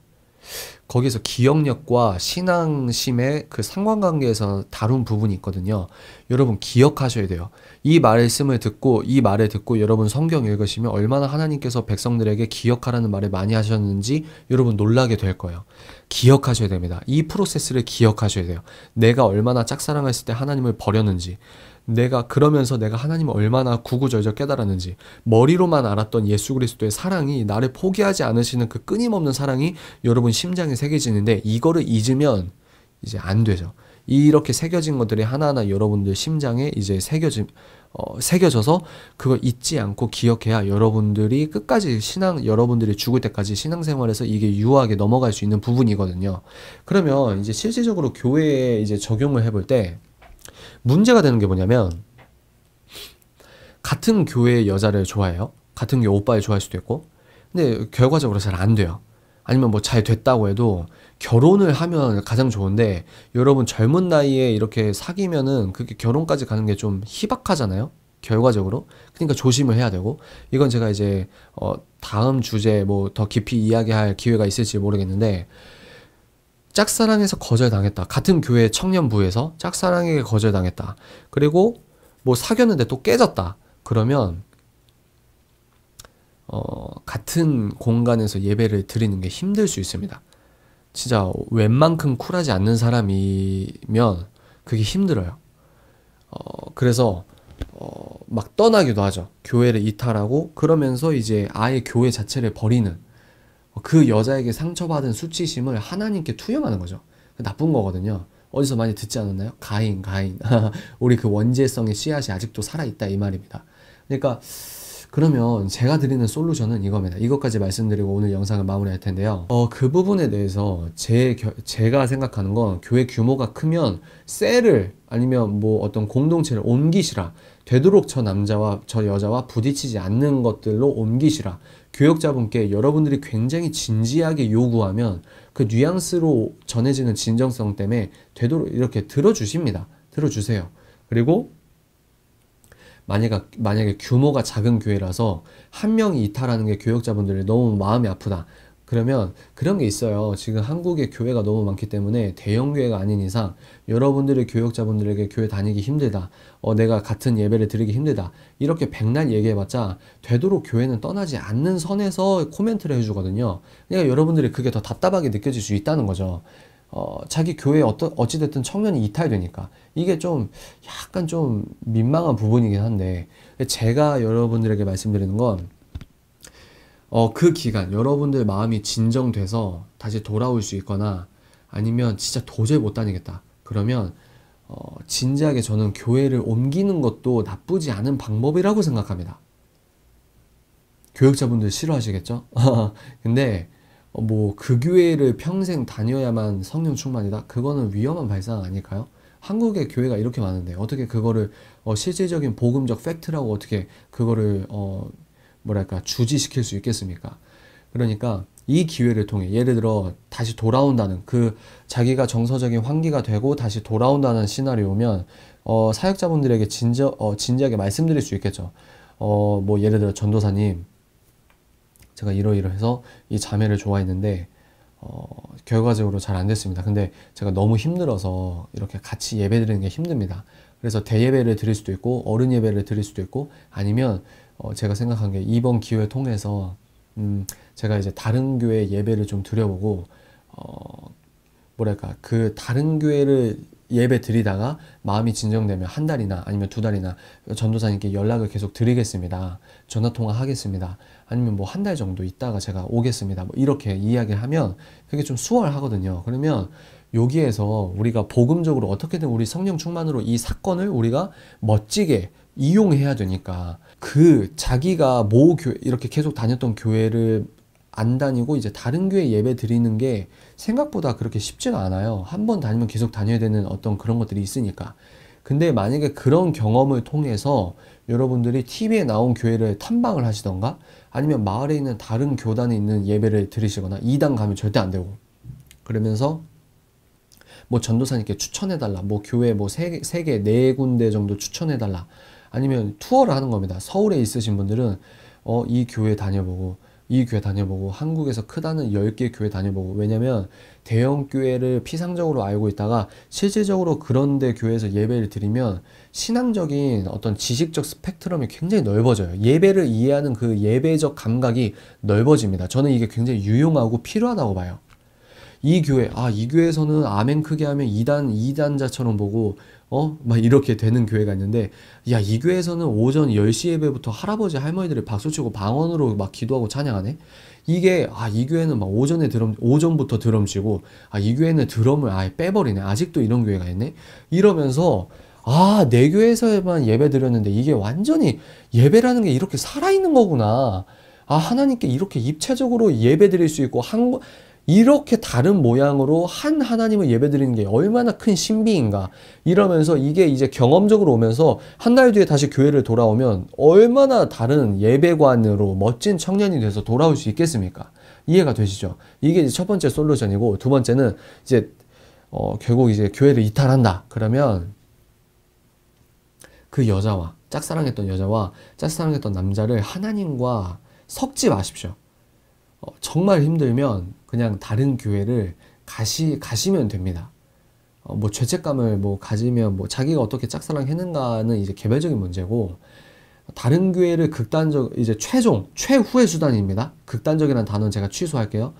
거기서 기억력과 신앙심의 그 상관관계에서 다룬 부분이 있거든요. 여러분 기억하셔야 돼요. 이 말씀을 듣고 이 말을 듣고 여러분 성경 읽으시면 얼마나 하나님께서 백성들에게 기억하라는 말을 많이 하셨는지 여러분 놀라게 될 거예요. 기억하셔야 됩니다. 이 프로세스를 기억하셔야 돼요. 내가 얼마나 짝사랑했을 때 하나님을 버렸는지 내가 그러면서 내가 하나님을 얼마나 구구절절 깨달았는지 머리로만 알았던 예수 그리스도의 사랑이 나를 포기하지 않으시는 그 끊임없는 사랑이 여러분 심장에 새겨지는데 이거를 잊으면 이제 안 되죠. 이렇게 새겨진 것들이 하나하나 여러분들 심장에 이제 새겨진 어, 새겨져서 그걸 잊지 않고 기억해야 여러분들이 끝까지 신앙 여러분들이 죽을 때까지 신앙생활에서 이게 유효하게 넘어갈 수 있는 부분이거든요. 그러면 이제 실질적으로 교회에 이제 적용을 해볼 때 문제가 되는 게 뭐냐면 같은 교회의 여자를 좋아해요. 같은 교회 오빠를 좋아할 수도 있고. 근데 결과적으로 잘 안 돼요. 아니면 뭐 잘 됐다고 해도 결혼을 하면 가장 좋은데 여러분 젊은 나이에 이렇게 사귀면은 그게 결혼까지 가는 게 좀 희박하잖아요. 결과적으로. 그러니까 조심을 해야 되고 이건 제가 이제 어 다음 주제 뭐 더 깊이 이야기할 기회가 있을지 모르겠는데 짝사랑에서 거절당했다. 같은 교회 청년부에서 짝사랑에게 거절당했다. 그리고 뭐 사귀었는데 또 깨졌다. 그러면 어, 같은 공간에서 예배를 드리는 게 힘들 수 있습니다. 진짜 웬만큼 쿨하지 않는 사람이면 그게 힘들어요. 어, 그래서 어, 막 떠나기도 하죠. 교회를 이탈하고 그러면서 이제 아예 교회 자체를 버리는 그 여자에게 상처받은 수치심을 하나님께 투영하는 거죠. 그 나쁜 거거든요. 어디서 많이 듣지 않았나요? 가인, 가인. 우리 그 원죄성의 씨앗이 아직도 살아있다 이 말입니다. 그러니까 그러면 제가 드리는 솔루션은 이겁니다. 이것까지 말씀드리고 오늘 영상을 마무리할 텐데요. 어, 그 부분에 대해서 제, 겨, 제가 생각하는 건 교회 규모가 크면 셀을 아니면 뭐 어떤 공동체를 옮기시라. 되도록 저 남자와 저 여자와 부딪히지 않는 것들로 옮기시라. 교역자분께 여러분들이 굉장히 진지하게 요구하면 그 뉘앙스로 전해지는 진정성 때문에 되도록 이렇게 들어주십니다. 들어주세요. 그리고 만약에, 만약에 규모가 작은 교회라서 한 명이 이탈하는 게 교역자분들이 너무 마음이 아프다. 그러면 그런 게 있어요. 지금 한국에 교회가 너무 많기 때문에 대형 교회가 아닌 이상 여러분들의 교역자분들에게 교회 다니기 힘들다. 어, 내가 같은 예배를 드리기 힘들다. 이렇게 백날 얘기해봤자 되도록 교회는 떠나지 않는 선에서 코멘트를 해주거든요. 그러니까 여러분들이 그게 더 답답하게 느껴질 수 있다는 거죠. 어, 자기 교회에 어떠, 어찌됐든 청년이 이탈되니까 이게 좀 약간 좀 민망한 부분이긴 한데 제가 여러분들에게 말씀드리는 건 어, 그 기간 여러분들 마음이 진정돼서 다시 돌아올 수 있거나 아니면 진짜 도저히 못 다니겠다. 그러면 어, 진지하게 저는 교회를 옮기는 것도 나쁘지 않은 방법이라고 생각합니다. 교육자분들 싫어하시겠죠? 근데 어, 뭐그 교회를 평생 다녀야만 성령 충만이다? 그거는 위험한 발상 아닐까요? 한국의 교회가 이렇게 많은데 어떻게 그거를 어, 실질적인 복음적 팩트라고 어떻게 그거를 어, 뭐랄까 주지시킬 수 있겠습니까? 그러니까 이 기회를 통해 예를 들어 다시 돌아온다는 그 자기가 정서적인 환기가 되고 다시 돌아온다는 시나리오면 어, 사역자분들에게 진저, 어, 진지하게 말씀드릴 수 있겠죠. 어, 뭐 예를 들어 전도사님 제가 이러이러해서 이 자매를 좋아했는데 어, 결과적으로 잘 안 됐습니다. 근데 제가 너무 힘들어서 이렇게 같이 예배 드리는 게 힘듭니다. 그래서 대예배를 드릴 수도 있고 어른 예배를 드릴 수도 있고 아니면 어 제가 생각한 게 이번 기회 통해서 음 제가 이제 다른 교회 예배를 좀 드려보고 어 뭐랄까 그 다른 교회를 예배 드리다가 마음이 진정되면 한 달이나 아니면 두 달이나 전도사님께 연락을 계속 드리겠습니다. 전화 통화 하겠습니다. 아니면 뭐 한 달 정도 있다가 제가 오겠습니다. 뭐 이렇게 이야기하면 그게 좀 수월하거든요. 그러면 여기에서 우리가 복음적으로 어떻게든 우리 성령 충만으로 이 사건을 우리가 멋지게 이용해야 되니까 그 자기가 모 교회 이렇게 계속 다녔던 교회를 안 다니고 이제 다른 교회 예배 드리는 게 생각보다 그렇게 쉽지는 않아요. 한 번 다니면 계속 다녀야 되는 어떤 그런 것들이 있으니까. 근데 만약에 그런 경험을 통해서 여러분들이 TV에 나온 교회를 탐방을 하시던가 아니면 마을에 있는 다른 교단에 있는 예배를 들으시거나 이단 가면 절대 안 되고 그러면서 뭐 전도사님께 추천해달라 뭐 교회 뭐 세 세개네 군데 정도 추천해달라 아니면 투어를 하는 겁니다. 서울에 있으신 분들은 어, 이 교회 다녀보고 이 교회 다녀보고 한국에서 크다는 10개 교회 다녀보고 왜냐면 대형 교회를 피상적으로 알고 있다가 실질적으로 그런 데 교회에서 예배를 드리면 신앙적인 어떤 지식적 스펙트럼이 굉장히 넓어져요. 예배를 이해하는 그 예배적 감각이 넓어집니다. 저는 이게 굉장히 유용하고 필요하다고 봐요. 이 교회, 아, 이 교회에서는 아멘 크게 하면 이단 2 이단자처럼 보고 어? 막 이렇게 되는 교회가 있는데, 야, 이 교회에서는 오전 10시 예배부터 할아버지, 할머니들이 박수치고 방언으로 막 기도하고 찬양하네? 이게, 아, 이 교회는 막 오전에 드럼, 오전부터 드럼 치고, 아, 이 교회는 드럼을 아예 빼버리네. 아직도 이런 교회가 있네? 이러면서, 아, 내 교회에서만 예배 드렸는데 이게 완전히 예배라는 게 이렇게 살아있는 거구나. 아, 하나님께 이렇게 입체적으로 예배 드릴 수 있고, 한, 이렇게 다른 모양으로 한 하나님을 예배드리는 게 얼마나 큰 신비인가 이러면서 이게 이제 경험적으로 오면서 한 달 뒤에 다시 교회를 돌아오면 얼마나 다른 예배관으로 멋진 청년이 돼서 돌아올 수 있겠습니까? 이해가 되시죠? 이게 이제 첫 번째 솔루션이고 두 번째는 이제 어, 결국 이제 교회를 이탈한다. 그러면 그 여자와 짝사랑했던 여자와 짝사랑했던 남자를 하나님과 섞지 마십시오. 어, 정말 힘들면 그냥 다른 교회를 가시 가시면 됩니다. 어, 뭐 죄책감을 뭐 가지면 뭐 자기가 어떻게 짝사랑했는가는 이제 개별적인 문제고 다른 교회를 극단적 이제 최종 최후의 수단입니다. 극단적이라는 단어는 제가 취소할게요.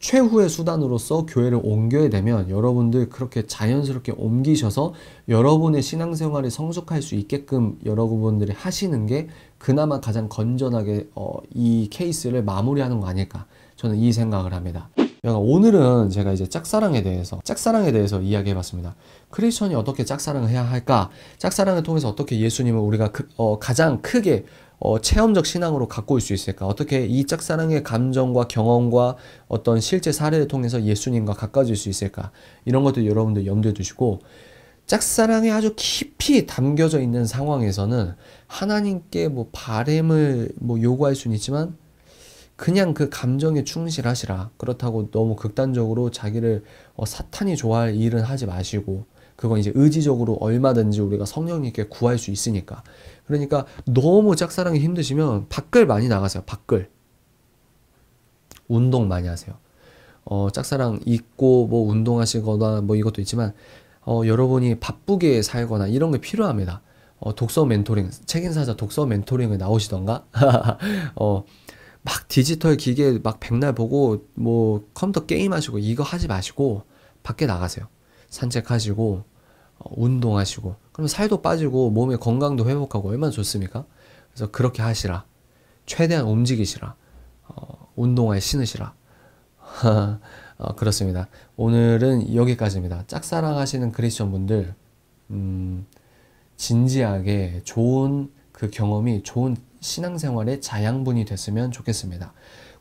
최후의 수단으로서 교회를 옮겨야 되면 여러분들 그렇게 자연스럽게 옮기셔서 여러분의 신앙생활이 성숙할 수 있게끔 여러분들이 하시는 게 그나마 가장 건전하게 어, 이 케이스를 마무리하는 거 아닐까. 저는 이 생각을 합니다. 오늘은 제가 이제 짝사랑에 대해서 짝사랑에 대해서 이야기해 봤습니다. 크리스천이 어떻게 짝사랑을 해야 할까? 짝사랑을 통해서 어떻게 예수님을 우리가 그, 어, 가장 크게 어, 체험적 신앙으로 갖고 올 수 있을까? 어떻게 이 짝사랑의 감정과 경험과 어떤 실제 사례를 통해서 예수님과 가까워질 수 있을까? 이런 것도 여러분들 염두에 두시고 짝사랑이 아주 깊이 담겨져 있는 상황에서는 하나님께 뭐 바램을 뭐 요구할 수는 있지만 그냥 그 감정에 충실하시라. 그렇다고 너무 극단적으로 자기를 어, 사탄이 좋아할 일은 하지 마시고 그건 이제 의지적으로 얼마든지 우리가 성령님께 구할 수 있으니까. 그러니까 너무 짝사랑이 힘드시면 밖을 많이 나가세요. 밖을. 운동 많이 하세요. 어, 짝사랑 있고 뭐 운동하시거나 뭐 이것도 있지만 어, 여러분이 바쁘게 살거나 이런 게 필요합니다. 어, 독서 멘토링, 책임사자 독서 멘토링을 나오시던가, 어, 막 디지털 기계 막 백날 보고 뭐 컴퓨터 게임 하시고 이거 하지 마시고 밖에 나가세요. 산책하시고 어, 운동하시고 그러면 살도 빠지고 몸의 건강도 회복하고 얼마나 좋습니까? 그래서 그렇게 하시라. 최대한 움직이시라. 어, 운동화에 신으시라. 어, 그렇습니다. 오늘은 여기까지입니다. 짝사랑 하시는 그리스천 분들, 음, 진지하게 좋은 그 경험이 좋은 신앙생활의 자양분이 됐으면 좋겠습니다.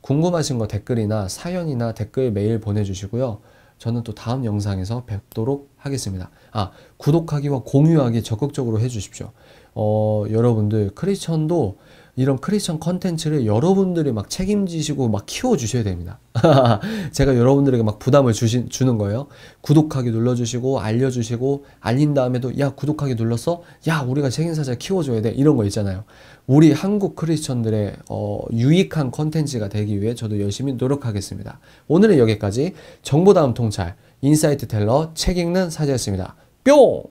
궁금하신 거 댓글이나 사연이나 댓글 메일 보내주시고요. 저는 또 다음 영상에서 뵙도록 하겠습니다. 아, 구독하기와 공유하기 적극적으로 해주십시오. 어, 여러분들, 크리스천도 이런 크리스천 컨텐츠를 여러분들이 막 책임지시고 막 키워주셔야 됩니다. 제가 여러분들에게 막 부담을 주신, 주는 거예요. 구독하기 눌러주시고, 알려주시고, 알린 다음에도, 야, 구독하기 눌렀어? 야, 우리가 책임사자 키워줘야 돼. 이런 거 있잖아요. 우리 한국 크리스천들의 어, 유익한 컨텐츠가 되기 위해 저도 열심히 노력하겠습니다. 오늘은 여기까지 정보다음 통찰 인사이트 텔러 책 읽는 사제였습니다. 뿅!